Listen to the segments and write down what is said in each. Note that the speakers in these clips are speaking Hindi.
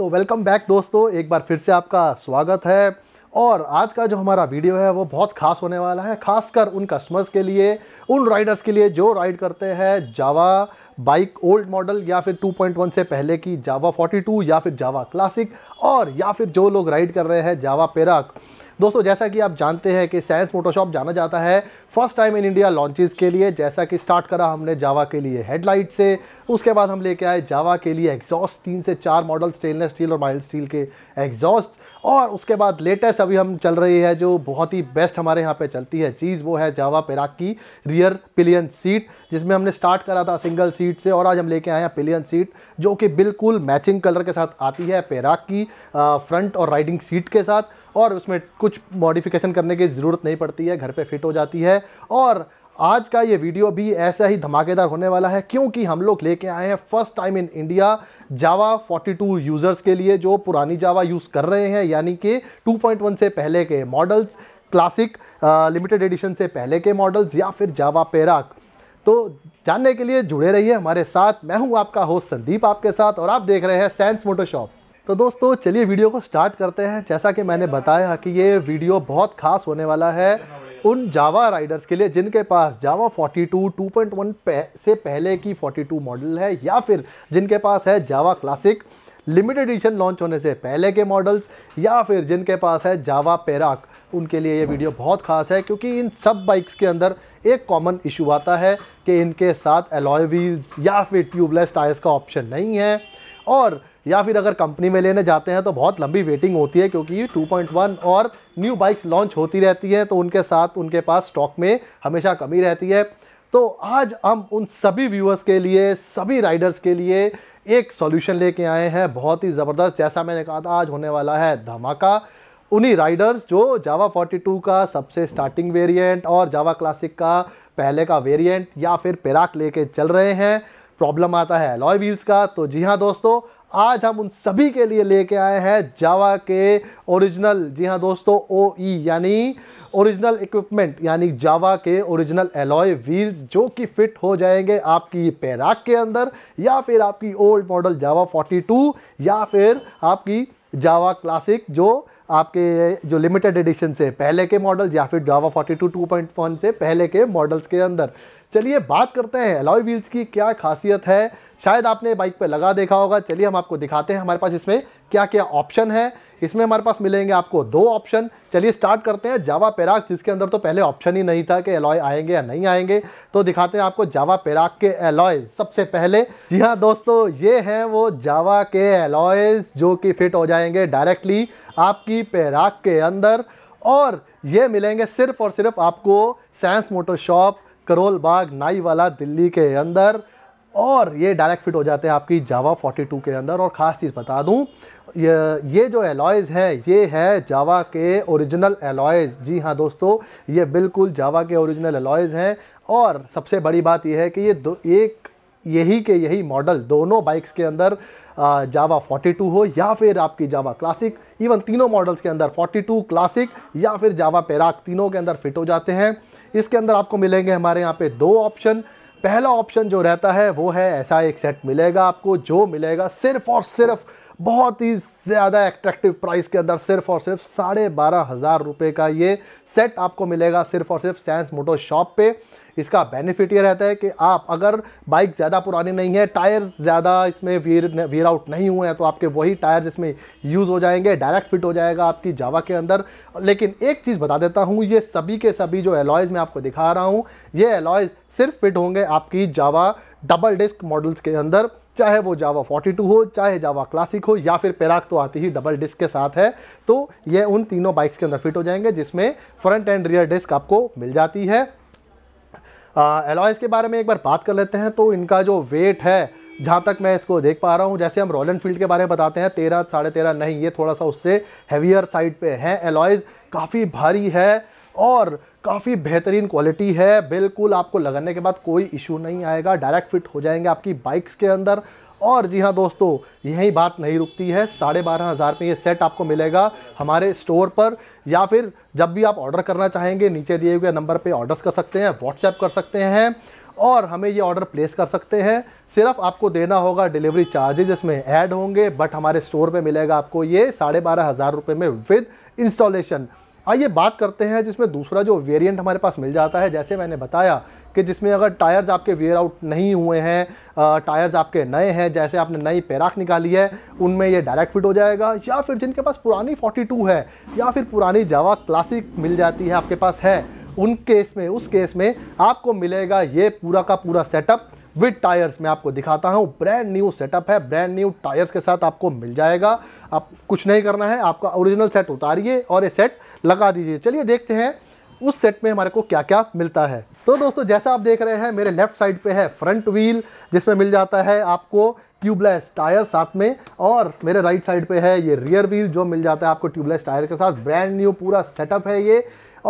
तो वेलकम बैक दोस्तों एक बार फिर से आपका स्वागत है और आज का जो हमारा वीडियो है वो बहुत खास होने वाला है खासकर उन कस्टमर्स के लिए उन राइडर्स के लिए जो राइड करते हैं जावा बाइक ओल्ड मॉडल या फिर 2.1 से पहले की जावा 42 या फिर जावा क्लासिक और या फिर जो लोग राइड कर रहे हैं जावा पेराक दोस्तों जैसा कि आप जानते हैं कि साइंस फोटोशॉप जाना जाता है first time in India launches के लिए जैसा कि स्टार्ट करा हमने जावा के लिए हेडलाइट से उसके बाद हम लेके आए जावा के लिए एग्जॉस्ट तीन से चार मॉडल स्टेनलेस स्टील और माइल्ड स्टील के एग्जॉस्ट और उसके बाद लेटेस्ट अभी हम चल रही है जो बहुत ही बेस्ट हमारे यहाँ पे चलती है चीज़ वो है जावा पेराक की रियर पिलियन सीट जिसमें हमने स्टार्ट करा था सिंगल सीट से और आज हम लेके आए हैं पिलियन सीट जो कि बिल्कुल मैचिंग कलर के साथ आती है पेराक की फ्रंट और राइडिंग सीट के साथ और उसमें कुछ मॉडिफिकेशन करने की ज़रूरत नहीं पड़ती है घर पे फिट हो जाती है और आज का ये वीडियो भी ऐसा ही धमाकेदार होने वाला है क्योंकि हम लोग लेके आए हैं first time in India Jawa 42 users के लिए जो पुरानी जावा यूज़ कर रहे हैं यानी कि 2.1 से पहले के मॉडल्स क्लासिक लिमिटेड एडिशन से पहले के मॉडल्स या फिर जावा पेराक तो जानने के लिए जुड़े रहिए हमारे साथ मैं हूं आपका होस्ट संदीप आपके साथ और आप देख रहे हैं सैंस मोटोशॉप शॉप तो दोस्तों चलिए वीडियो को स्टार्ट करते हैं जैसा कि मैंने बताया कि ये वीडियो बहुत खास होने वाला है उन जावा राइडर्स के लिए जिनके पास जावा 42 2.1 से पहले की 42 मॉडल है या फिर जिनके पास है Jawa classic limited edition launch होने से पहले के मॉडल्स या फिर जिनके पास है जावा पैराक उनके लिए ये वीडियो बहुत खास है क्योंकि इन सब बाइक्स के अंदर एक कॉमन इशू आता है कि इनके साथ एलॉय व्हील्स या फिर ट्यूबलेस टायर्स का ऑप्शन नहीं है और या फिर अगर कंपनी में लेने जाते हैं तो बहुत लंबी वेटिंग होती है क्योंकि 2.1 और न्यू बाइक्स लॉन्च होती रहती हैं तो उनके साथ उनके पास स्टॉक में हमेशा कमी रहती है तो आज हम उन सभी व्यूअर्स के लिए सभी राइडर्स के लिए एक सॉल्यूशन लेके आए हैं बहुत ही ज़बरदस्त जैसा मैंने कहा था आज होने वाला है धमाका उन्हीं राइडर्स जो जावा 42 का सबसे स्टार्टिंग वेरिएंट और जावा क्लासिक का पहले का वेरिएंट या फिर पेराक लेके चल रहे हैं प्रॉब्लम आता है लॉय व्हील्स का तो जी हाँ दोस्तों आज हम उन सभी के लिए लेके आए हैं जावा के ओरिजिनल जी हाँ दोस्तों ओ ई e, यानी ओरिजिनल इक्विपमेंट यानी जावा के ओरिजिनल एलॉय व्हील्स जो कि फिट हो जाएंगे आपकी पैराक के अंदर या फिर आपकी ओल्ड मॉडल जावा 42 या फिर आपकी जावा क्लासिक जो आपके जो लिमिटेड एडिशन से पहले के मॉडल या फिर जावा 42 2.1 से पहले के मॉडल्स के अंदर चलिए बात करते हैं अलॉय व्हील्स की क्या खासियत है शायद आपने बाइक पर लगा देखा होगा चलिए हम आपको दिखाते हैं हमारे पास इसमें क्या क्या ऑप्शन है इसमें हमारे पास मिलेंगे आपको दो ऑप्शन चलिए स्टार्ट करते हैं जावा पैराक जिसके अंदर तो पहले ऑप्शन ही नहीं था कि एलॉय आएंगे या नहीं आएंगे तो दिखाते हैं आपको जावा पैराक के एलॉयज सबसे पहले जी हाँ दोस्तों ये हैं वो जावा के एलॉयज जो कि फिट हो जाएंगे डायरेक्टली आपकी पैराक के अंदर और ये मिलेंगे सिर्फ और सिर्फ आपको सैंस शॉप करोल बाग नाई वाला दिल्ली के अंदर और ये डायरेक्ट फिट हो जाते हैं आपकी जावा 42 के अंदर और ख़ास चीज़ बता दूँ ये ये जो एलॉयज़ हैं ये है जावा के ओरिजिनल एलॉयज़ जी हाँ दोस्तों ये बिल्कुल जावा के ओरिजिनल एलॉयज़ हैं और सबसे बड़ी बात यह है कि ये दो एक यही के यही मॉडल दोनों बाइक्स के अंदर जावा 42 हो या फिर आपकी जावा क्लासिक इवन तीनों मॉडल्स के अंदर 42 क्लासिक या फिर जावा पैराक तीनों के अंदर फिट हो जाते हैं इसके अंदर आपको मिलेंगे हमारे यहाँ पे दो ऑप्शन पहला ऑप्शन जो रहता है वो है ऐसा एक सेट मिलेगा आपको जो मिलेगा सिर्फ और सिर्फ बहुत ही ज़्यादा एट्रैक्टिव प्राइस के अंदर सिर्फ और सिर्फ साढ़े बारह हज़ार रुपये का ये सेट आपको मिलेगा सिर्फ और सिर्फ सैंस मोटो शॉप पे इसका बेनिफिट ये रहता है कि आप अगर बाइक ज़्यादा पुरानी नहीं है टायर्स ज़्यादा इसमें वीर वीर आउट नहीं हुए हैं तो आपके वही टायर्स इसमें यूज़ हो जाएंगे डायरेक्ट फिट हो जाएगा आपकी जावा के अंदर लेकिन एक चीज़ बता देता हूँ ये सभी के सभी जो एलॉयज़ मैं आपको दिखा रहा हूँ ये एलॉयज़ सिर्फ फिट होंगे आपकी जावा डबल डिस्क मॉडल्स के अंदर चाहे वो जावा 42 हो चाहे जावा क्लासिक हो या फिर पैराक तो आती ही डबल डिस्क के साथ है तो ये उन तीनों बाइक्स के अंदर फिट हो जाएंगे जिसमें फ्रंट एंड रियर डिस्क आपको मिल जाती है एलॉयस के बारे में एक बार बात कर लेते हैं तो इनका जो वेट है जहाँ तक मैं इसको देख पा रहा हूँ जैसे हम रॉयल फील्ड के बारे में बताते हैं तेरह साढ़े तेरह नहीं ये थोड़ा सा उससे हैवियर साइड पे है एलॉयज़ काफ़ी भारी है और काफ़ी बेहतरीन क्वालिटी है बिल्कुल आपको लगाने के बाद कोई इशू नहीं आएगा डायरेक्ट फिट हो जाएंगे आपकी बाइक्स के अंदर और जी हाँ दोस्तों यही बात नहीं रुकती है साढ़े बारह हज़ार में ये सेट आपको मिलेगा हमारे स्टोर पर या फिर जब भी आप ऑर्डर करना चाहेंगे नीचे दिए हुए नंबर पे ऑर्डर्स कर सकते हैं व्हाट्सएप कर सकते हैं और हमें ये ऑर्डर प्लेस कर सकते हैं सिर्फ आपको देना होगा डिलीवरी चार्जेज इसमें ऐड होंगे बट हमारे स्टोर पर मिलेगा आपको ये साढ़े बारह हज़ार रुपये में विद इंस्टॉलेशन आइए बात करते हैं जिसमें दूसरा जो वेरिएंट हमारे पास मिल जाता है जैसे मैंने बताया कि जिसमें अगर टायर्स आपके वेयर आउट नहीं हुए हैं टायर्स आपके नए हैं जैसे आपने नई पैराक निकाली है उनमें ये डायरेक्ट फिट हो जाएगा या फिर जिनके पास पुरानी 42 है या फिर पुरानी जावा क्लासिक मिल जाती है आपके पास है उन केस में उस केस में आपको मिलेगा ये पूरा का पूरा सेटअप विद टायर्स मैं आपको दिखाता हूँ ब्रांड न्यू सेटअप है ब्रांड न्यू टायर्स के साथ आपको मिल जाएगा आप कुछ नहीं करना है आपका ओरिजिनल सेट उतारिए और ये सेट लगा दीजिए चलिए देखते हैं उस सेट में हमारे को क्या क्या मिलता है तो दोस्तों जैसा आप देख रहे हैं मेरे लेफ्ट साइड पे है फ्रंट व्हील जिसमें मिल जाता है आपको ट्यूबलेस टायर साथ में और मेरे राइट साइड पे है ये रियर व्हील जो मिल जाता है आपको ट्यूबलेस टायर के साथ ब्रांड न्यू पूरा सेटअप है ये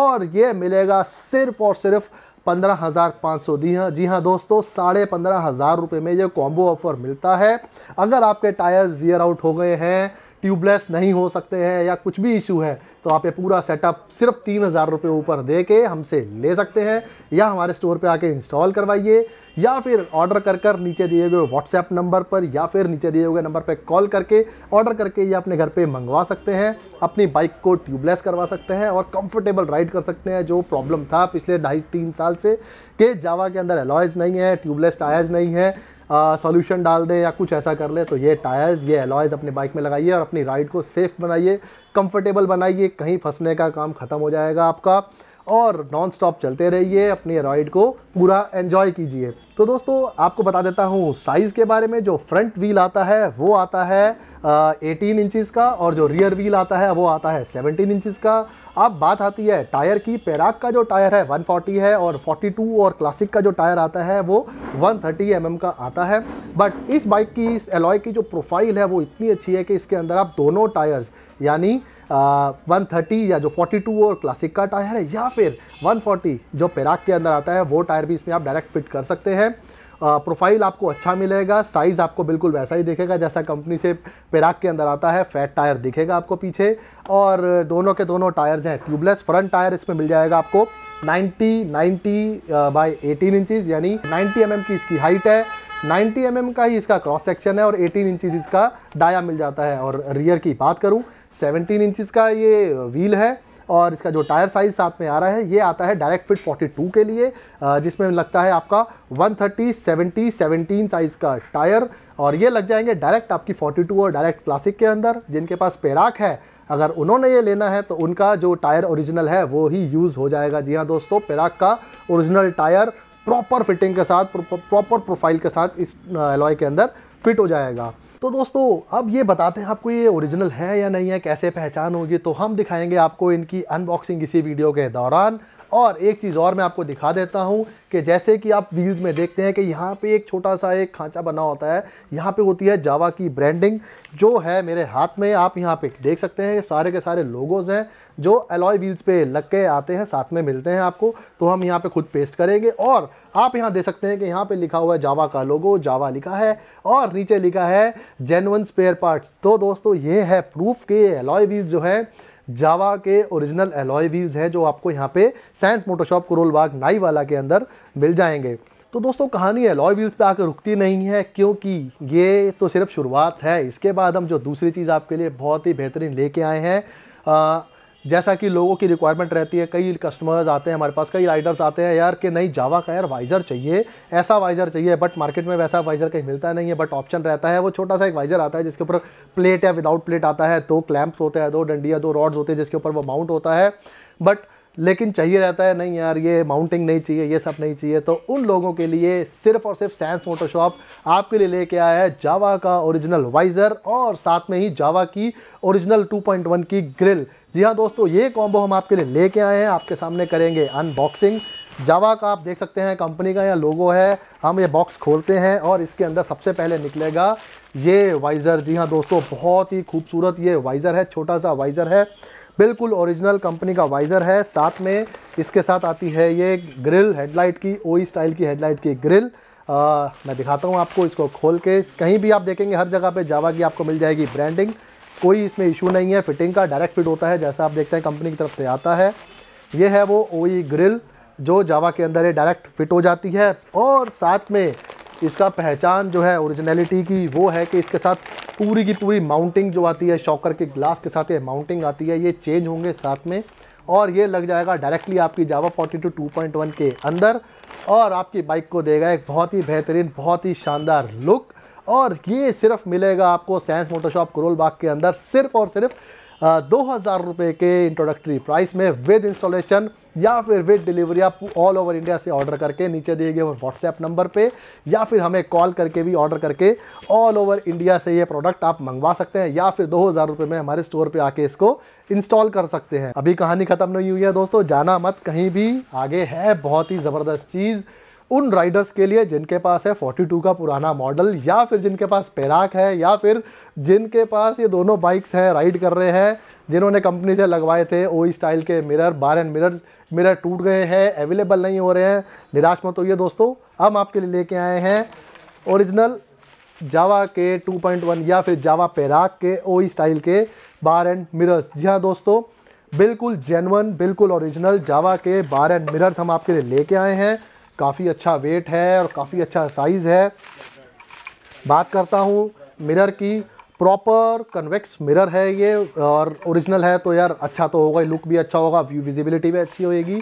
और ये मिलेगा सिर्फ और सिर्फ पंद्रह हज़ार पाँच सौ दी है जी हाँ दोस्तों साढ़े पंद्रह हज़ार रुपये में ये कॉम्बो ऑफर मिलता है अगर आपके टायर्स वियर आउट हो गए हैं ट्यूबलेस नहीं हो सकते हैं या कुछ भी इशू है तो आप ये पूरा सेटअप सिर्फ तीन हज़ार रुपये ऊपर दे के हमसे ले सकते हैं या हमारे स्टोर पे आके इंस्टॉल करवाइए या फिर ऑर्डर कर कर नीचे दिए गए व्हाट्सएप नंबर पर या फिर नीचे दिए गए नंबर पर कॉल करके ऑर्डर करके ये अपने घर पे मंगवा सकते हैं अपनी बाइक को ट्यूबलेस करवा सकते हैं और कंफर्टेबल राइड कर सकते हैं जो प्रॉब्लम था पिछले ढाई तीन साल से कि जावा के अंदर एलॉयज़ नहीं है ट्यूबलेस टायर्स नहीं है सॉल्यूशन डाल दें या कुछ ऐसा कर लें तो ये टायर्स ये एलॉयज़ अपने बाइक में लगाइए और अपनी राइड को सेफ़ बनाइए कंफर्टेबल बनाइए कहीं फंसने का काम ख़त्म हो जाएगा आपका और नॉन स्टॉप चलते रहिए अपनी राइड को पूरा एंजॉय कीजिए तो दोस्तों आपको बता देता हूँ साइज़ के बारे में जो फ्रंट व्हील आता है वो आता है एटीन इंचिस का और जो रियर व्हील आता है वो आता है सेवनटीन इंचिस का अब बात आती है टायर की पैराक का जो टायर है 140 है और 42 और क्लासिक का जो टायर आता है वो 130 थर्टी mm का आता है बट इस बाइक की इस एलॉय की जो प्रोफाइल है वो इतनी अच्छी है कि इसके अंदर आप दोनों टायर्स यानी वन थर्टी या जो फोर्टी टू और क्लासिक का टायर है या फिर वन फोर्टी जो पैराक के अंदर आता है वो टायर भी इसमें आप डायरेक्ट फिट कर सकते हैं प्रोफाइल आपको अच्छा मिलेगा साइज़ आपको बिल्कुल वैसा ही दिखेगा जैसा कंपनी से पेराक के अंदर आता है फैट टायर दिखेगा आपको पीछे और दोनों के दोनों टायर्स हैं ट्यूबलेस फ्रंट टायर इसमें मिल जाएगा आपको 90 90 बाय 18 इंचज़ यानी 90 एम mm की इसकी हाइट है 90 एम mm का ही इसका क्रॉस सेक्शन है और 18 इंचज़ इसका डाया मिल जाता है और रियर की बात करूँ सेवनटीन इंचज़ का ये व्हील है और इसका जो टायर साइज़ साथ में आ रहा है ये आता है डायरेक्ट फिट 42 के लिए जिसमें लगता है आपका 130 70 17 साइज़ का टायर और ये लग जाएंगे डायरेक्ट आपकी 42 और डायरेक्ट क्लासिक के अंदर जिनके पास पेराक है अगर उन्होंने ये लेना है तो उनका जो टायर ओरिजिनल है वो ही यूज़ हो जाएगा जी हाँ दोस्तों पेराक का ओरिजिनल टायर प्रॉपर फिटिंग के साथ प्रॉपर प्रोफाइल के साथ इस एलॉय के अंदर फिट हो जाएगा तो दोस्तों अब ये बताते हैं आपको ये ओरिजिनल है या नहीं है कैसे पहचान होगी तो हम दिखाएंगे आपको इनकी अनबॉक्सिंग इसी वीडियो के दौरान और एक चीज़ और मैं आपको दिखा देता हूँ कि जैसे कि आप व्हील्स में देखते हैं कि यहाँ पे एक छोटा सा एक खांचा बना होता है यहाँ पे होती है जावा की ब्रांडिंग जो है मेरे हाथ में आप यहाँ पे देख सकते हैं सारे के सारे लोगोज हैं जो एलॉय व्हील्स पे लग के आते हैं साथ में मिलते हैं आपको तो हम यहाँ पे खुद पेस्ट करेंगे और आप यहाँ देख सकते हैं कि यहाँ पे लिखा हुआ है जावा का लोगो जावा लिखा है और नीचे लिखा है जेनवन स्पेयर पार्ट्स तो दोस्तों ये है प्रूफ के एलॉय व्हील्स जो है जावा के ओरिजिनल एलॉय व्हील्स हैं जो आपको यहाँ पे साइंस मोटोशॉप कुरोलबाग नाई वाला के अंदर मिल जाएंगे तो दोस्तों कहानी एलॉय व्हील्स पे आकर रुकती नहीं है क्योंकि ये तो सिर्फ शुरुआत है इसके बाद हम जो दूसरी चीज़ आपके लिए बहुत ही बेहतरीन लेके आए हैं जैसा कि लोगों की रिक्वायरमेंट रहती है कई कस्टमर्स आते हैं हमारे पास कई राइडर्स आते हैं यार कि नहीं जावा का यार वाइज़र चाहिए ऐसा वाइज़र चाहिए बट मार्केट में वैसा वाइज़र कहीं मिलता नहीं है बट ऑप्शन रहता है वो छोटा सा एक वाइज़र आता है जिसके ऊपर प्लेट या विदाउट प्लेट आता है दो क्लैम्प्स होते हैं दो डंडिया दो रॉड्स होते हैं जिसके ऊपर वो माउंट होता है बट लेकिन चाहिए रहता है नहीं यार ये माउंटिंग नहीं चाहिए ये सब नहीं चाहिए तो उन लोगों के लिए सिर्फ और सिर्फ सैंस फोटोशॉप आपके लिए लेके आया है जावा का ओरिजिनल वाइज़र और साथ में ही जावा की ओरिजिनल 2.1 की ग्रिल जी हाँ दोस्तों ये कॉम्बो हम आपके लिए लेके आए हैं आपके सामने करेंगे अनबॉक्सिंग जावा का आप देख सकते हैं कंपनी का यहाँ लोगो है हम ये बॉक्स खोलते हैं और इसके अंदर सबसे पहले निकलेगा ये वाइज़र जी हाँ दोस्तों बहुत ही खूबसूरत ये वाइज़र है छोटा सा वाइज़र है बिल्कुल ओरिजिनल कंपनी का वाइज़र है साथ में इसके साथ आती है ये ग्रिल हेडलाइट की ओई स्टाइल की हेडलाइट की ग्रिल आ, मैं दिखाता हूँ आपको इसको खोल के कहीं भी आप देखेंगे हर जगह पे जावा की आपको मिल जाएगी ब्रांडिंग कोई इसमें इशू नहीं है फिटिंग का डायरेक्ट फिट होता है जैसा आप देखते हैं कंपनी की तरफ से आता है ये है वो ओई ग्रिल जो जावा के अंदर डायरेक्ट फिट हो जाती है और साथ में इसका पहचान जो है ओरिजिनलिटी की वो है कि इसके साथ पूरी की पूरी माउंटिंग जो आती है शॉकर के ग्लास के साथ ये माउंटिंग आती है ये चेंज होंगे साथ में और ये लग जाएगा डायरेक्टली आपकी Jawa forty two two point one के अंदर और आपकी बाइक को देगा एक बहुत ही बेहतरीन बहुत ही शानदार लुक और ये सिर्फ मिलेगा आपको सैंस मोटोशॉप करोल बाग के अंदर सिर्फ और सिर्फ दो हज़ार रुपये के इंट्रोडक्टरी प्राइस में विद इंस्टॉलेशन या फिर विद डिलीवरी आप ऑल ओवर इंडिया से ऑर्डर करके नीचे दिए गए व्हाट्सएप नंबर पे या फिर हमें कॉल करके भी ऑर्डर करके ऑल ओवर इंडिया से ये प्रोडक्ट आप मंगवा सकते हैं या फिर दो हज़ार रुपये में हमारे स्टोर पे आके इसको इंस्टॉल कर सकते हैं अभी कहानी ख़त्म नहीं हुई है दोस्तों जाना मत कहीं भी आगे है बहुत ही ज़बरदस्त चीज़ उन राइडर्स के लिए जिनके पास है 42 का पुराना मॉडल या फिर जिनके पास पैराक है या फिर जिनके पास ये दोनों बाइक्स हैं राइड कर रहे हैं जिन्होंने कंपनी से लगवाए थे ओ स्टाइल के mirror bar and mirror mirror टूट गए हैं अवेलेबल नहीं हो रहे हैं निराश मत होइए दोस्तों हम आपके लिए लेके आए हैं ओरिजिनल जावा के 2.1 या फिर जावा पैराक के ओ स्टाइल के बार एंड मिरर्स जी हाँ दोस्तों बिल्कुल जेनवन बिल्कुल ओरिजिनल जावा के बार एंड मिरर्स हम आपके लिए लेके आए हैं काफ़ी अच्छा वेट है और काफ़ी अच्छा साइज़ है बात करता हूँ मिरर की प्रॉपर कन्वेक्स मिरर है ये और ओरिजिनल है तो यार अच्छा तो होगा लुक भी अच्छा होगा व्यू विजिबिलिटी भी अच्छी होएगी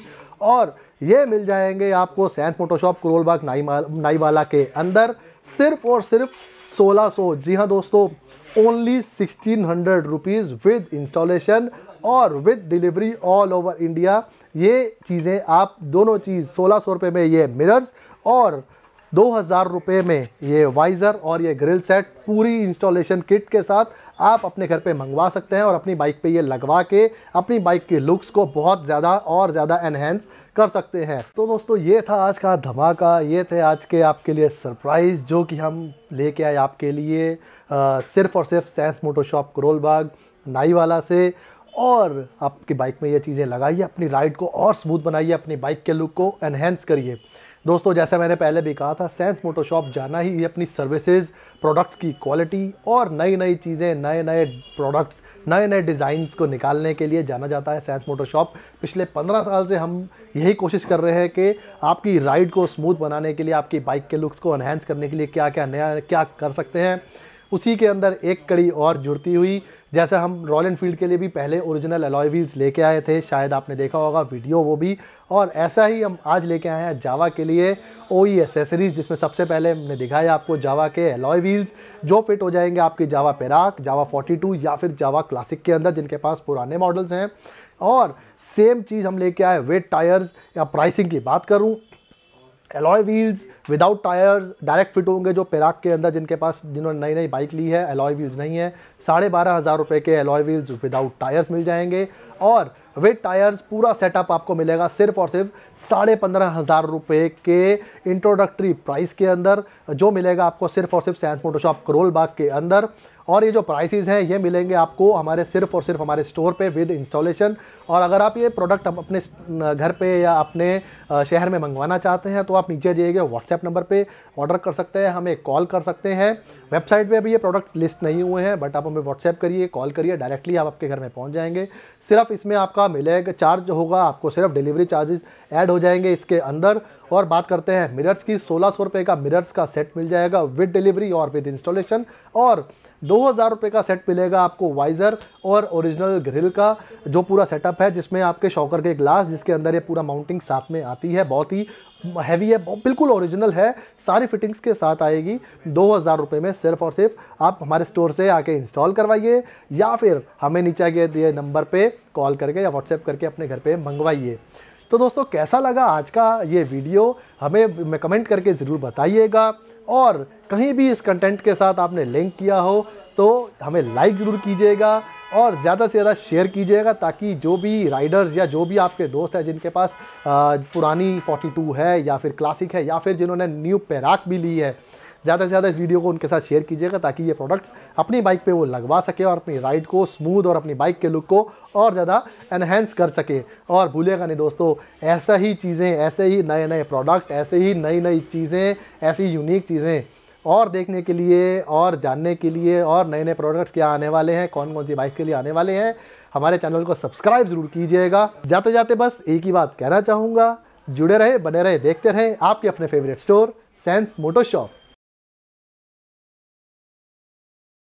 और ये मिल जाएंगे आपको सैंस फोटोशॉप करोलबाग नाई नाईवाला के अंदर सिर्फ और सिर्फ 1600 जी हाँ दोस्तों only sixteen hundred rupees with installation और with delivery all over India ये चीज़ें आप दोनों चीज़ सोलह सौ रुपये में ये मिरर्स और दो हज़ार रुपये में ये वाइज़र और ये ग्रिल सेट पूरी इंस्टॉलेशन किट के साथ आप अपने घर पे मंगवा सकते हैं और अपनी बाइक पे ये लगवा के अपनी बाइक के लुक्स को बहुत ज़्यादा और ज़्यादा एनहेंस कर सकते हैं तो दोस्तों ये था आज का धमाका ये थे आज के आपके लिए सरप्राइज़ जो कि हम लेके आए आपके लिए आ, सिर्फ और सिर्फ सैंस मोटोशॉप करोलबाग नाई नाईवाला से और आपकी बाइक में ये चीज़ें लगाइए अपनी राइड को और स्मूथ बनाइए अपनी बाइक के लुक को एनहेंस करिए दोस्तों जैसा मैंने पहले भी कहा था सेंस मोटोशॉप जाना ही अपनी सर्विसेज प्रोडक्ट्स की क्वालिटी और नई नई चीज़ें नए नए प्रोडक्ट्स नए नए डिज़ाइंस को निकालने के लिए जाना जाता है सेंस मोटोशॉप पिछले पंद्रह साल से हम यही कोशिश कर रहे हैं कि आपकी राइड को स्मूथ बनाने के लिए आपकी बाइक के लुक्स को एनहेंस करने के लिए क्या क्या नया क्या कर सकते हैं उसी के अंदर एक कड़ी और जुड़ती हुई जैसे हम रॉयल एनफील्ड के लिए भी पहले ओरिजिनल अलॉय व्हील्स लेके आए थे शायद आपने देखा होगा वीडियो वो भी और ऐसा ही हम आज लेके आए हैं जावा के लिए ओ ई एसेसरीज जिसमें सबसे पहले हमने दिखाया आपको जावा के अलॉय व्हील्स जो फिट हो जाएंगे आपके जावा पैराक जावा 42 या फिर जावा क्लासिक के अंदर जिनके पास पुराने मॉडल्स हैं और सेम चीज़ हम लेके आए वेट टायर्स या प्राइसिंग की बात करूँ alloy wheels without tyres direct fit होंगे जो पेराक के अंदर जिनके पास जिन्होंने नई नई बाइक ली है एलॉय व्हील्स नहीं है साढ़े बारह हज़ार रुपये के एलॉय व्हील्स विदाउट टायर्स मिल जाएंगे और विद टायर्स पूरा सेटअप आपको मिलेगा सिर्फ और सिर्फ साढ़े पंद्रह हज़ार रुपये के इंट्रोडक्टरी प्राइस के अंदर जो मिलेगा आपको सिर्फ और सिर्फ सैंस मोटोशॉप करोल बाग के अंदर और ये जो प्राइसेस हैं ये मिलेंगे आपको हमारे सिर्फ और सिर्फ हमारे स्टोर पे विद इंस्टॉलेशन और अगर आप ये प्रोडक्ट अपने घर पे या अपने शहर में मंगवाना चाहते हैं तो आप नीचे दिए गए व्हाट्सएप नंबर पे ऑर्डर कर सकते हैं हमें कॉल कर सकते हैं वेबसाइट पे अभी ये प्रोडक्ट्स लिस्ट नहीं हुए हैं बट आप हमें व्हाट्सएप करिए कॉल करिए डायरेक्टली आप आपके घर में पहुँच जाएंगे सिर्फ इसमें आपका मिलेगा चार्ज होगा आपको सिर्फ डिलीवरी चार्जेस ऐड हो जाएंगे इसके अंदर और बात करते हैं मिरर्स की सोलह सौ का मिरर्स का सेट मिल जाएगा विद डिलीवरी और विद इंस्टॉलेशन और दो हज़ार रुपये का सेट मिलेगा आपको वाइज़र और ओरिजिनल ग्रिल का जो पूरा सेटअप है जिसमें आपके शॉकर के ग्लास जिसके अंदर ये पूरा माउंटिंग साथ में आती है बहुत ही हैवी है बिल्कुल ओरिजिनल है सारी फिटिंग्स के साथ आएगी दो हज़ार रुपये में सिर्फ और सिर्फ आप हमारे स्टोर से आके इंस्टॉल करवाइए या फिर हमें नीचे दिए नंबर पे कॉल करके या व्हाट्सएप करके अपने घर पे मंगवाइए तो दोस्तों कैसा लगा आज का ये वीडियो हमें कमेंट करके ज़रूर बताइएगा और कहीं भी इस कंटेंट के साथ आपने लिंक किया हो तो हमें लाइक ज़रूर कीजिएगा और ज़्यादा से ज़्यादा शेयर कीजिएगा ताकि जो भी राइडर्स या जो भी आपके दोस्त हैं जिनके पास पुरानी 42 है या फिर क्लासिक है या फिर जिन्होंने न्यू पैराक भी ली है ज़्यादा से ज़्यादा इस वीडियो को उनके साथ शेयर कीजिएगा ताकि ये प्रोडक्ट्स अपनी बाइक पे वो लगवा सके और अपनी राइड को स्मूथ और अपनी बाइक के लुक को और ज़्यादा एनहेंस कर सके और भूलेगा नहीं दोस्तों ऐसा ही चीज़ें ऐसे ही नए नए प्रोडक्ट ऐसे ही नई नई चीज़ें ऐसी यूनिक चीज़ें और देखने के लिए और जानने के लिए और नए नए प्रोडक्ट्स क्या आने वाले हैं कौन कौन सी बाइक के लिए आने वाले हैं हमारे चैनल को सब्सक्राइब ज़रूर कीजिएगा जाते जाते बस एक ही बात कहना चाहूँगा जुड़े रहे बने रहे देखते रहे आपके अपने favourite store Sens Motoshop shop